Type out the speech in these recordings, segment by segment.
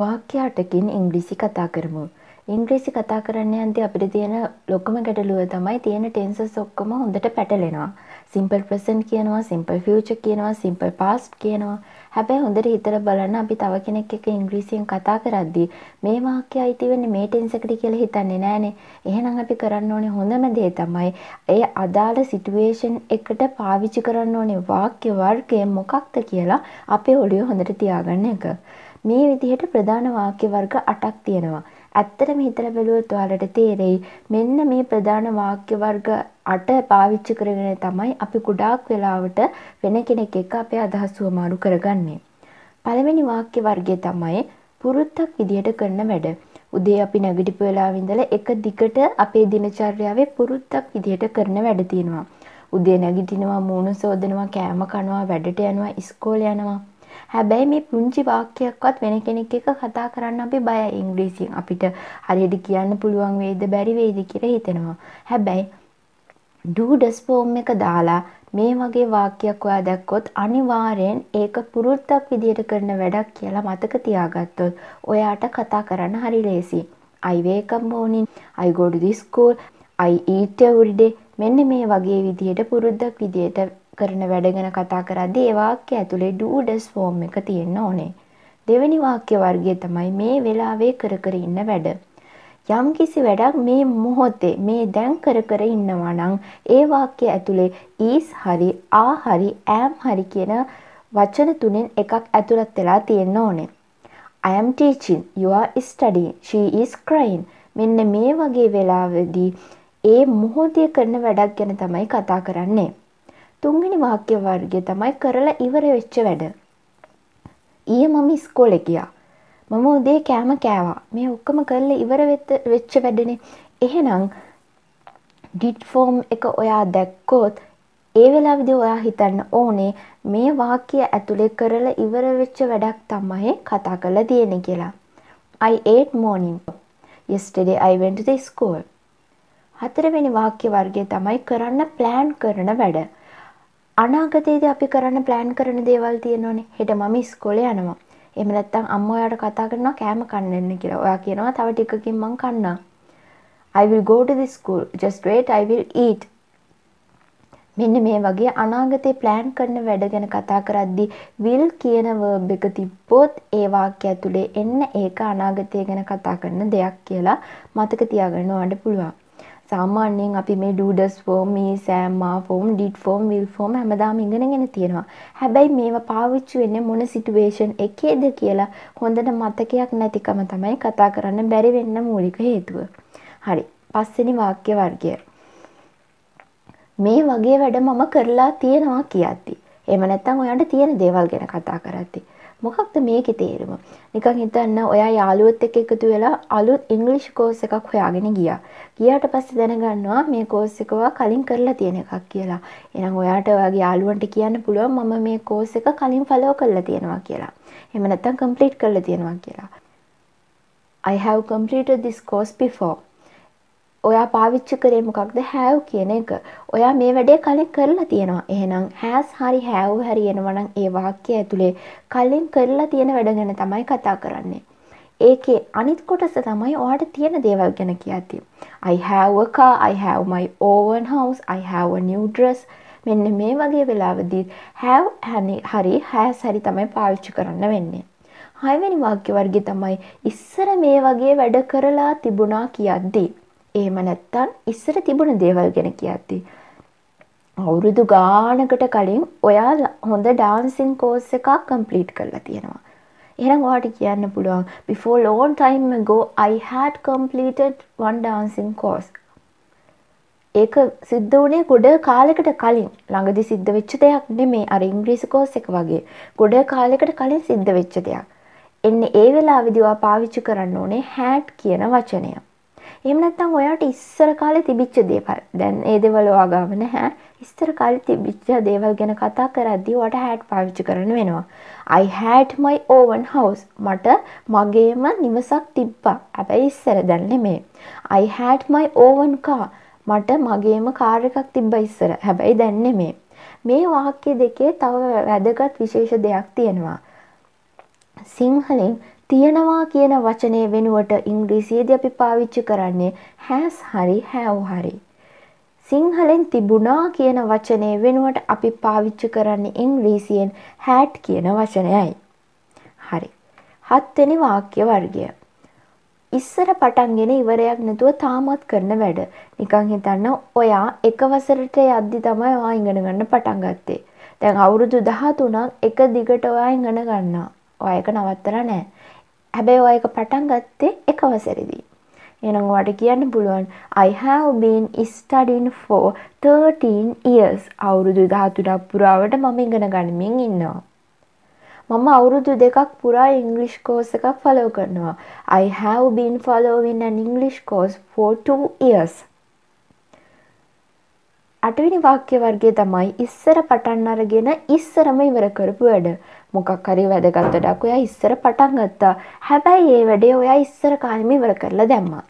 වාක්‍ය අටකින් ඉංග්‍රීසි කතා කරමු. ඉංග්‍රීසි කතා කරන්න යන්දී අපිට තියෙන ලොකුම ගැටලුව තමයි තියෙන ටෙන්සස් ඔක්කොම හොඳට පැටලෙනවා. සිම්පල් ප්‍රසන්ට් කියනවා, සිම්පල් ෆියුචර් කියනවා, සිම්පල් පාස්ට් කියනවා. හැබැයි හොඳට හිතලා බලන්න අපි තව කෙනෙක් එක්ක ඉංග්‍රීසියෙන් කතා කරද්දී මේ වාක්‍යය අයිති වෙන්නේ මේ ටෙන්ස් එකට කියලා හිතන්නේ නැහනේ. එහෙනම් අපි කරන්න ඕනේ හොඳම දේ තමයි ඒ අදාළ සිටුේෂන් එකට පාවිච්චි කරන්න ඕනේ වාක්‍ය වර්ගය මොකක්ද කියලා අපේ ඔළුවේ හොඳට තියාගන්න එක. මේ විදිහට ප්‍රධාන වාක්‍ය වර්ග 8ක් තියෙනවා. ඇත්තටම හිතලා බැලුවොත් ඔයාලට තේරෙයි මෙන්න මේ ප්‍රධාන වාක්‍ය වර්ග 8 පාවිච්චි කරගෙන තමයි අපි ගොඩාක් වෙලාවට වෙන කෙනෙක් එක්ක අපේ අදහස් වමාරු කරගන්නේ. පළවෙනි වාක්‍ය වර්ගය තමයි පුරුද්දක් විදිහට කරන වැඩ. උදේ අපි නැගිටිපු වෙලාවෙ ඉඳලා එක දිගට අපේ දිනචර්යාවේ පුරුද්දක් විදිහට කරන වැඩ තියෙනවා. උදේ නැගිටිනවා, මූණ සෝදනවා, කෑම කනවා, වැඩට යනවා, ඉස්කෝලේ යනවා. හැබැයි මේ පුංචි වාක්‍යයක්වත් වෙන කෙනෙක් එක්ක කතා කරන්න අපි බයයි ඉංග්‍රීසියෙන්. අපිට හරියට කියන්න පුළුවන් වේද බැරි වේද කියලා හිතෙනවා. හැබැයි do does form එක දාලා මේ වගේ වාක්‍යයක් ඔයා දැක්කොත් අනිවාර්යෙන් ඒක පුරුද්දක් විදියට කරන වැඩක් කියලා මතක තියාගත්තොත් ඔයාට කතා කරන්න හරි ලේසියි. I wake up morning, I go to the school, I eat every day. මෙන්න මේ වගේ විදියට පුරුද්දක් විදියට කරන වැඩ ගැන කතා කරද්දී ඒ වාක්‍ය ඇතුලේ do does form එක තියෙන්න ඕනේ. දෙවෙනි වාක්‍ය වර්ගය තමයි මේ වෙලාවේ කර කර ඉන්න වැඩ. යම් කිසි වැඩක් මේ මොහොතේ මේ දැන් කර කර ඉන්නවා නම් ඒ වාක්‍ය ඇතුලේ is හරි are හරි am හරි කියන වචන තුනෙන් එකක් ඇතුළත් වෙලා තියෙන්න ඕනේ. I am teaching, you are studying, she is crying. මෙන්න මේ වගේ වෙලාවෙදී ඒ මොහොතේ කරන වැඩක් ගැන තමයි කතා කරන්නේ. තුන්වෙනි වාක්‍ය වර්ගය තමයි කරලා ඉවර වෙච්ච වැඩ. ඊය මම ඉස්කෝලේ ගියා. මම උදේ කෑම කෑවා. මේ ඔක්කොම කරලා ඉවර වෙච්ච වැඩනේ. එහෙනම් ඩිඩ් ෆෝම් එක ඔයා දැක්කොත් ඒ වෙලාවිදි ඔයා හිතන්න ඕනේ මේ වාක්‍ය ඇතුළේ කරලා ඉවර වෙච්ච වැඩක් තමයි කතා කරලා තියෙන්නේ කියලා. I ate morning. Yesterday I went to the school. හතරවෙනි වාක්‍ය වර්ගය තමයි කරන්න ප්ලෑන් කරන වැඩ. අනාගතයේදී අපි කරන්න ප්ලෑන් කරන දේවල් තියෙනවනේ. හෙට මම ඉස්කෝලේ යනවා. එහෙම නැත්නම් අම්මා ඔයාට කතා කරනවා කෑම කන්න එන්න කියලා. ඔයා කියනවා තව ටිකකින් මං කන්නම්. I will go to the school. Just wait, I will eat. මෙන්න මේ වගේ අනාගතේ ප්ලෑන් කරන වැඩ ගැන කතා කරද්දී will කියන verb එක තිබ්බොත් ඒ වාක්‍ය ඇතුලේ එන්න ඒක අනාගතය ගැන කතා කරන දෙයක් කියලා මතක තියාගන්න ඕනට පුළුවන්. සාමාන්‍යයෙන් අපි මේ ඩඩස් ෆෝම් මේ සෑම්මා form did form will form හැමදාම ඉගෙන ගෙන තියෙනවා හැබැයි මේවා පාවිච්චි වෙන්නේ මොන සිටුවේෂන් එකේද කියලා හොඳට මතකයක් නැතිකම තමයි කතා කරන්න බැරි වෙන්න මූලික හේතුව හරි පස්සෙනි වාක්‍ය වර්ගය මේ වගේ වැඩ මම කරලා තියෙනවා කියද්දී එහෙම නැත්නම් ඔයාලට තියෙන දේවල් ගැන කතා කරද්දී මොකක්ද මේකෙ තේරුම නිකන් හිතන්න ඔයා යාළුවොත් එක්ක එකතු වෙලා අලුත් ඉංග්ලිෂ් කෝස් එකක් හොයාගෙන ගියා ගියාට පස්සේ දැනගන්නවා මේ කෝස් එක කලින් කරලා තියෙන එකක් කියලා එහෙනම් ඔයාට ඔයාගේ යාළුවන්ට කියන්න පුළුවන් මම මේ කෝස් එක කලින් ෆලෝ කරලා තියෙනවා කියලා එහෙම නැත්නම් කම්ප්ලීට් කරලා තියෙනවා කියලා I have completed this course before ඔයා පාවිච්චි කරේ මොකක්ද හැව් කියන එක. ඔයා මේ වැඩේ කලින් කරලා තියෙනවා. එහෙනම් has හරි have හරි එනවනම් ඒ වාක්‍ය ඇතුලේ කලින් කරලා තියෙන වැඩ ගැන තමයි කතා කරන්නේ. ඒකේ අනිත් කොටස තමයි ඔයාට තියෙන දේවල් ගැන කියartifactId. I have a car, I have my own house, I have a new dress. මෙන්න මේ වගේ වෙලාවදී have හරි has හරි තමයි පාවිච්චි කරන්න වෙන්නේ. හයවැනි වාක්‍ය වර්ගය තමයි ඉස්සර මේ වගේ වැඩ කරලා තිබුණා කියද්දී එහෙම නැත්තම් ඉස්සර තිබුණ දේවල් ගැන කියද්දී. අවුරුදු ගානකට කලින් ඔයා හොඳ ඩාන්සින් කෝස් එකක් කම්ප්ලීට් කරලා තියෙනවා. එහෙනම් ඔයාට කියන්න පුළුවන් before long time ago I had completed one dancing course. ඒක සිද්ධ වුණේ ගොඩ කාලයකට කලින්. ළඟදි සිද්ධ වෙච්ච දෙයක් නෙමෙයි අර ඉංග්‍රීසි කෝස් එක වගේ. ගොඩ කාලයකට කලින් සිද්ධ වෙච්ච දෙයක්. එන්නේ ඒ වෙලාවෙදී ඔයා පාවිච්චි කරන්න ඕනේ had කියන වචනය. එහෙම නැත්නම් ඔයාට ඉස්සර කාලේ තිබිච්ච දේවල් දැන් ඒ දේවල් ඔයා ගාව නැහැ. ඉස්සර කාලේ තිබිච්ච දේවල් ගැන කතා කරද්දී ඔයාට හැඩ් පාවිච්චි කරන්න වෙනවා. I had my own house. මට මගේම නිවසක් තිබ්බා. හැබැයි ඉස්සර දැන් නෙමෙයි. I had my own car. මට මගේම කාර් එකක් තිබ්බා ඉස්සර. හැබැයි දැන් නෙමෙයි. මේ වාක්‍ය දෙකේ තව වැදගත් විශේෂ දෙයක් තියෙනවා. සිංහලෙන් තියනවා කියන වචනය වෙනුවට ඉංග්‍රීසියේදී අපි පාවිච්චි කරන්නේ has හරි have හරි. සිංහලෙන් තිබුණා කියන වචනය වෙනුවට අපි පාවිච්චි කරන්නේ ඉංග්‍රීසියෙන් had කියන වචනයයි. හරි. හත්වෙනි වාක්‍ය වර්ගය. ඉස්සර පටන්ගෙන ඉවරයක් නැතුව තාමත් කරන වැඩ. නිකන් හිතන්න ඔයා එක වසරට යද්දි තමයි ඔයා ඉගෙන ගන්න පටන් ගත්තේ. දැන් අවුරුදු 13ක් එක දිගට ඔයා ඉගෙන ගන්නවා. ඔයා එක නවත්තලා නැහැ. හැබැයි ඔය එක පටන් ගත්තේ එක වසරේදී. එහෙනම් ඔයාලට කියන්න පුළුවන් I have been studying for 13 years. අවුරුදු 13ක් පුරාවට මම ඉගෙන ගනිමින් ඉන්නවා. මම අවුරුදු දෙකක් පුරා ඉංග්‍රිෂ් කෝස් එකක් ෆලෝ කරනවා. I have been following an English course for 2 years. අටවෙනි වාක්‍ය වර්ගය තමයි ඉස්සර පටන් අරගෙන ඉස්සරම ඉවර කරපු වැඩ. මොකක් හරි වැදගත් වැඩක් ඔයා ඉස්සර පටන් ගත්තා. හැබැයි ඒ වැඩේ ඔයා ඉස්සර කාලෙම ඉවර කරලා දැම්මා.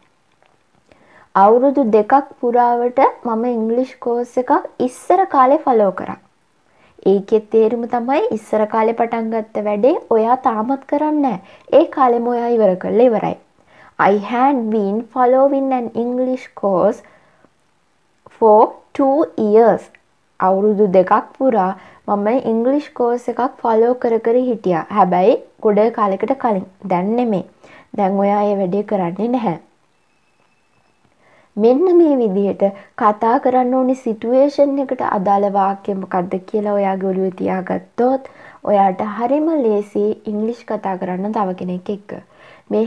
අවුරුදු දෙකක් පුරාවට මම ඉංග්ලිෂ් කෝස් එකක් ඉස්සර කාලේ ෆලෝ කරා. ඒකේ තේරුම තමයි ඉස්සර කාලේ පටන් ගත්ත වැඩේ ඔයා තාමත් කරන්නේ ඒ කාලෙම ඔයා ඉවර කරලා ඉවරයි. I had been following an English course for 2 years. අවුරුදු දෙකක් පුරා මම ඉංගලිෂ් කෝස එකක් ෆලෝ කර කර හිටියා හැබැයි ගොඩ කාලෙකට කලින් දැන්නෙමේ දැන් ඔයා ඒ වැඩේ කරන්නේ නැහැ. මෙන්න මේ විදිහට කතා කරන්න ඕනි සිටුවේෂන් එකට අදාළ වාක්‍යම කද්ද කියලා ඔයා ගොලුව තියාගත්තොත් ඔයාට හරිම ලේසි ඉංගලිෂ් කතා කරන්න තව කෙනෙක් එක්ක. මේ